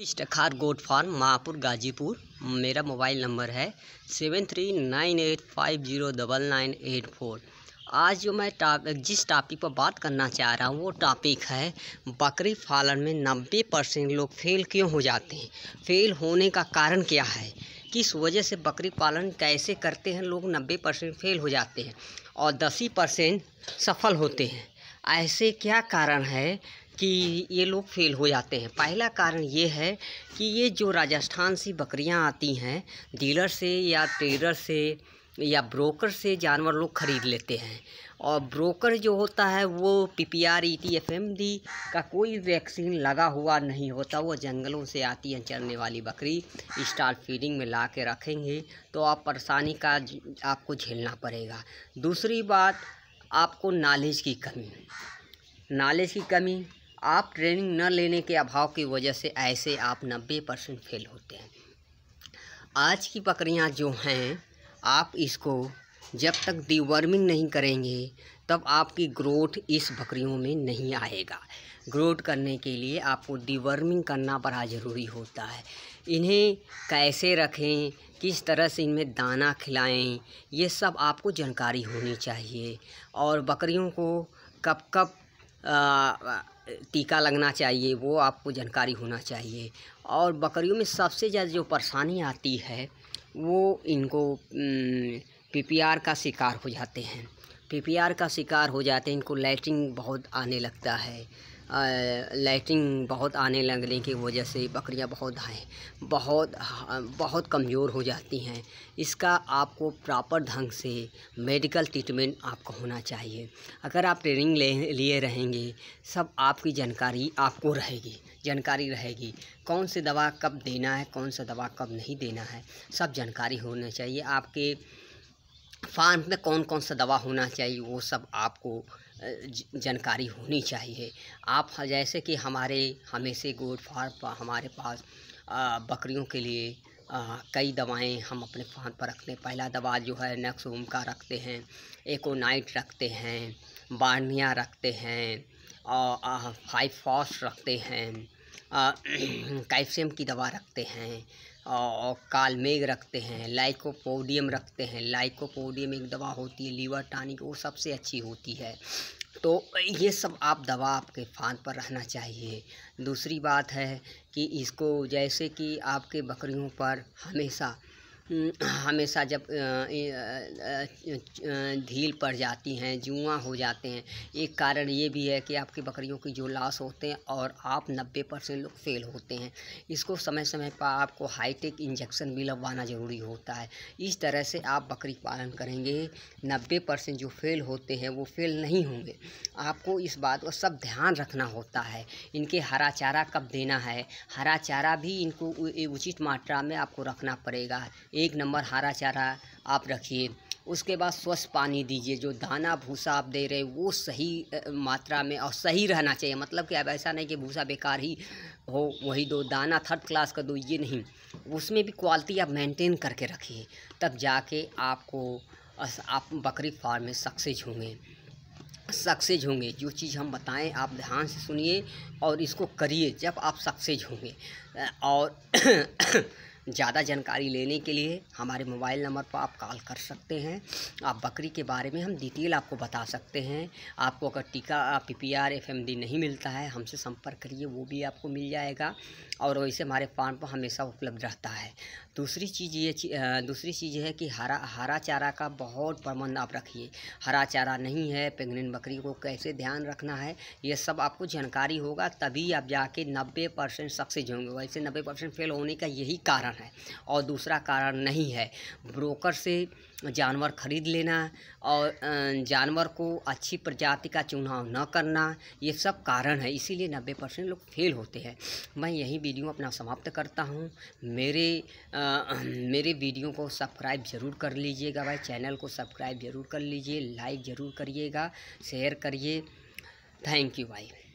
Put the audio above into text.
इस्टखार goat farm Mahapur Ghazipur मेरा mobile number है seven three nine eight five zero double nine eight four आज जो मैं टॉप जिस टॉपिक पर बात करना चाह रहा हूँ वो टॉपिक है बकरी पालन में नब्बे परसेंट लोग फेल क्यों हो जाते हैं फेल होने का कारण क्या है किस वजह से बकरी पालन कैसे करते हैं लोग नब्बे परसेंट फेल हो जाते हैं और दस ही परसेंट सफल होते हैं ऐसे क्या कारण है कि ये लोग फेल हो जाते हैं पहला कारण ये है कि ये जो राजस्थान से बकरियां आती हैं डीलर से या ट्रेडर से या ब्रोकर से जानवर लोग ख़रीद लेते हैं और ब्रोकर जो होता है वो P P R E e T F M D का कोई वैक्सीन लगा हुआ नहीं होता वो जंगलों से आती है चरने वाली बकरी स्टार फीडिंग में ला के रखेंगे तो आप परेशानी का आपको झेलना पड़ेगा दूसरी बात आपको नॉलेज की कमी नॉलेज की कमी आप ट्रेनिंग न लेने के अभाव की वजह से ऐसे आप नब्बे परसेंट फेल होते हैं आज की बकरियाँ जो हैं आप इसको जब तक डिवर्मिंग नहीं करेंगे तब आपकी ग्रोथ इस बकरियों में नहीं आएगा ग्रोथ करने के लिए आपको डिवर्मिंग करना बड़ा ज़रूरी होता है इन्हें कैसे रखें किस तरह से इनमें दाना खिलाएं ये सब आपको जानकारी होनी चाहिए और बकरियों को कब कब टीका लगना चाहिए वो आपको जानकारी होना चाहिए और बकरियों में सबसे ज़्यादा जो परेशानी आती है वो इनको पीपीआर का शिकार हो जाते हैं पीपीआर का शिकार हो जाते हैं इनको लाइटिंग बहुत आने लगता है लाइटिंग बहुत आने लगने की वजह से बकरियां बहुत हैं बहुत बहुत कमज़ोर हो जाती हैं इसका आपको प्रॉपर ढंग से मेडिकल ट्रीटमेंट आपको होना चाहिए अगर आप ट्रेनिंग ले लिए रहेंगे सब आपकी जानकारी आपको रहेगी जानकारी रहेगी कौन सी दवा कब देना है कौन सा दवा कब नहीं देना है सब जानकारी होना चाहिए आपके फार्म में कौन कौन सा दवा होना चाहिए वो सब आपको जानकारी होनी चाहिए आप जैसे कि हमारे हमेशा गोड फार्म हमारे पास बकरियों के लिए आ, कई दवाएं हम अपने फार्म पर रखते हैं पहला दवा जो है नक्सूम का रखते हैं एकोनाइट रखते हैं बारनिया रखते हैं और फाइव फॉस रखते हैं कैल्शियम की दवा रखते हैं और कालमेघ रखते हैं लाइकोपोडियम रखते हैं लाइकोपोडियम एक दवा होती है लीवर टानिक वो सबसे अच्छी होती है तो ये सब आप दवा आपके फान पर रहना चाहिए दूसरी बात है कि इसको जैसे कि आपके बकरियों पर हमेशा हमेशा जब ढील पड़ जाती हैं जुआ हो जाते हैं एक कारण ये भी है कि आपकी बकरियों की जो लॉस होते हैं और आप नब्बे परसेंट लोग फेल होते हैं इसको समय समय पर आपको हाईटेक इंजेक्शन भी लगवाना ज़रूरी होता है इस तरह से आप बकरी पालन करेंगे नब्बे परसेंट जो फेल होते हैं वो फेल नहीं होंगे आपको इस बात का सब ध्यान रखना होता है इनके हरा चारा कब देना है हरा चारा भी इनको उचित मात्रा में आपको रखना पड़ेगा एक नंबर हरा चारा आप रखिए उसके बाद स्वच्छ पानी दीजिए जो दाना भूसा आप दे रहे वो सही मात्रा में और सही रहना चाहिए मतलब कि अब ऐसा नहीं कि भूसा बेकार ही हो वही दो दाना थर्ड क्लास का दो ये नहीं उसमें भी क्वालिटी आप मेंटेन करके रखिए तब जाके आपको आप बकरी फार्म में सक्सेस होंगे सक्सेज होंगे जो चीज़ हम बताएं आप ध्यान से सुनिए और इसको करिए जब आप सक्सेज होंगे और ज़्यादा जानकारी लेने के लिए हमारे मोबाइल नंबर पर आप कॉल कर सकते हैं आप बकरी के बारे में हम डिटेल आपको बता सकते हैं आपको अगर टीका P P R F M D नहीं मिलता है हमसे संपर्क करिए वो भी आपको मिल जाएगा और वैसे हमारे फार्म पर हमेशा उपलब्ध रहता है दूसरी चीज़ ये दूसरी चीज़ है कि हरा हरा चारा का बहुत प्रबंध आप रखिए हरा चारा नहीं है प्रेगनेंट बकरी को कैसे ध्यान रखना है ये सब आपको जानकारी होगा तभी आप जाके नब्बे परसेंट सक्सेस होंगे वैसे नब्बे परसेंट फेल होने का यही कारण है और दूसरा कारण नहीं है ब्रोकर से जानवर खरीद लेना और जानवर को अच्छी प्रजाति का चुनाव न करना ये सब कारण है इसीलिए नब्बे परसेंट लोग फेल होते हैं मैं यही वीडियो अपना समाप्त करता हूँ मेरे आ, मेरे वीडियो को सब्सक्राइब ज़रूर कर लीजिएगा भाई चैनल को सब्सक्राइब ज़रूर कर लीजिए लाइक ज़रूर करिएगा शेयर करिए थैंक यू भाई